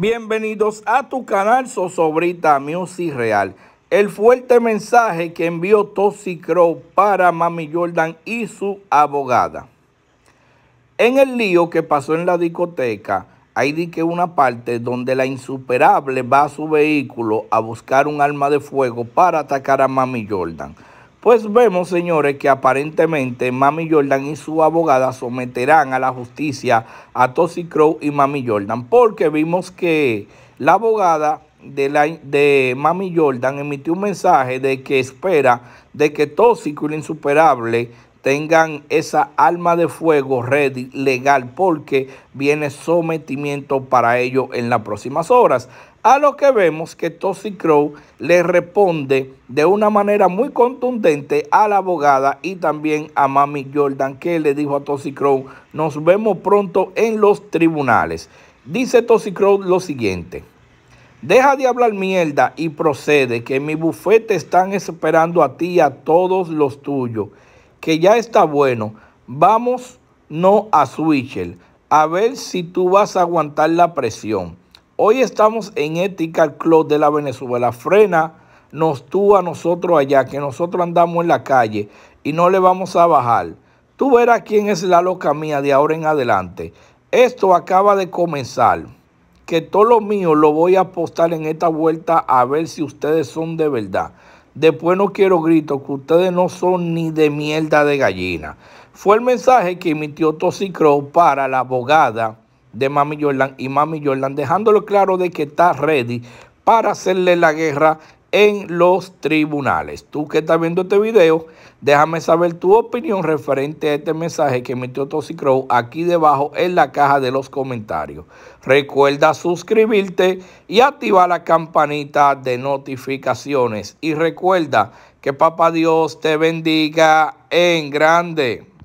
Bienvenidos a tu canal Sosobrita Music Real. El fuerte mensaje que envió Toxicrow Crow para Mami Jordan y su abogada. En el lío que pasó en la discoteca, hay di que una parte donde la insuperable va a su vehículo a buscar un arma de fuego para atacar a Mami Jordan. Pues vemos, señores, que aparentemente Mami Jordan y su abogada someterán a la justicia a Tosi Crow y Mami Jordan, porque vimos que la abogada de, la, de Mami Jordan emitió un mensaje de que espera de que Tosi Crow Insuperable tengan esa alma de fuego ready legal porque viene sometimiento para ello en las próximas horas. A lo que vemos que Tosi Crow le responde de una manera muy contundente a la abogada y también a Mami Jordan que le dijo a Tosi Crow, nos vemos pronto en los tribunales. Dice Tosi Crow lo siguiente. Deja de hablar mierda y procede, que en mi bufete están esperando a ti y a todos los tuyos que ya está bueno. Vamos no a Switcher. A ver si tú vas a aguantar la presión. Hoy estamos en Ethical Club de la Venezuela. Frena nos tú a nosotros allá, que nosotros andamos en la calle y no le vamos a bajar. Tú verás quién es la loca mía de ahora en adelante. Esto acaba de comenzar. Que todo lo mío lo voy a apostar en esta vuelta a ver si ustedes son de verdad. Después no quiero gritos, que ustedes no son ni de mierda de gallina. Fue el mensaje que emitió crow para la abogada de Mami Jordan y Mami Jordan, dejándolo claro de que está ready para hacerle la guerra en los tribunales. Tú que estás viendo este video, déjame saber tu opinión referente a este mensaje que emitió Tosicrow. aquí debajo en la caja de los comentarios. Recuerda suscribirte y activar la campanita de notificaciones. Y recuerda que Papá Dios te bendiga en grande.